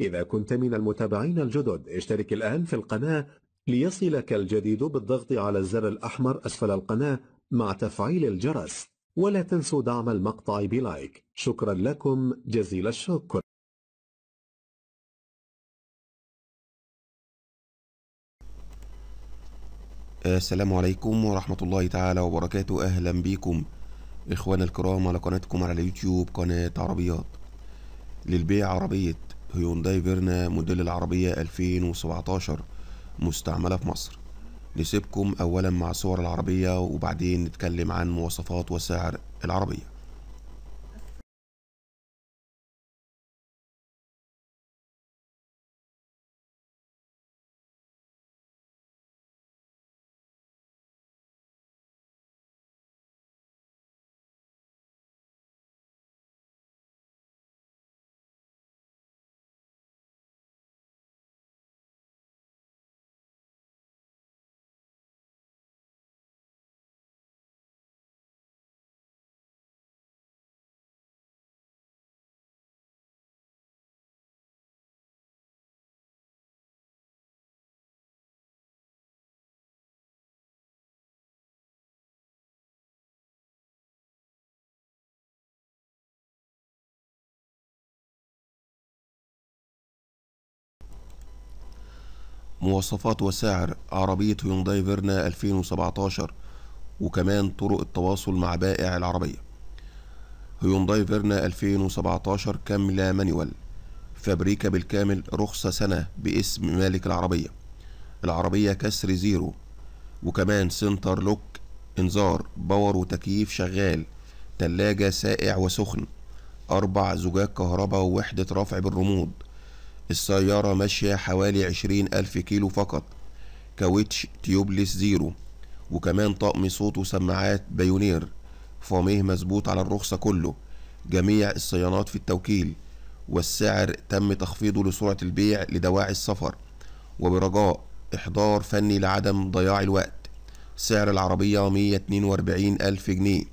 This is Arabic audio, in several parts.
إذا كنت من المتابعين الجدد اشترك الآن في القناة ليصلك الجديد بالضغط على الزر الأحمر أسفل القناة مع تفعيل الجرس ولا تنسوا دعم المقطع بلايك شكرا لكم جزيل الشكر السلام عليكم ورحمة الله تعالى وبركاته أهلا بكم إخوان الكرام على قناتكم على اليوتيوب قناة عربيات للبيع عربية هيونداي فيرنا موديل العربية 2017 مستعملة في مصر نسيبكم أولا مع صور العربية وبعدين نتكلم عن مواصفات وسعر العربية مواصفات وسعر عربية هيونداي فيرنا 2017 وكمان طرق التواصل مع بائع العربية هيونداي فيرنا 2017 كاملة مانيوال فابريكا بالكامل رخصة سنة باسم مالك العربية العربية كسر زيرو وكمان سنتر لوك انذار باور وتكييف شغال تلاجة سائع وسخن أربع زجاج كهرباء ووحدة رفع بالرمود السيارة ماشية حوالي عشرين ألف كيلو فقط كاوتش تيوبليس زيرو وكمان طقم صوت وسماعات بايونير فاميه مظبوط على الرخصة كله جميع الصيانات في التوكيل والسعر تم تخفيضه لسرعة البيع لدواعي السفر وبرجاء إحضار فني لعدم ضياع الوقت سعر العربية 142 ألف جنيه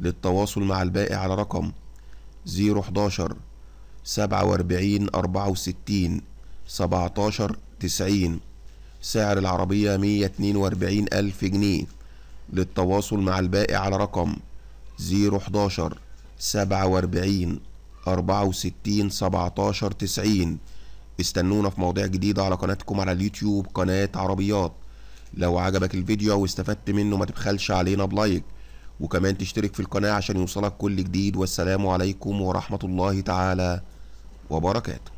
للتواصل مع البائع على رقم 011 سبعة وأربعين أربعة وستين عشر تسعين سعر العربية مية اتنين وأربعين ألف جنيه للتواصل مع البائع على رقم زيرو حداشر سبعة وأربعين أربعة وستين عشر تسعين استنونا في مواضيع جديدة على قناتكم على اليوتيوب قناة عربيات لو عجبك الفيديو واستفدت منه ما تبخلش علينا بلايك وكمان تشترك في القناة عشان يوصلك كل جديد والسلام عليكم ورحمة الله تعالى o Alboroqueto.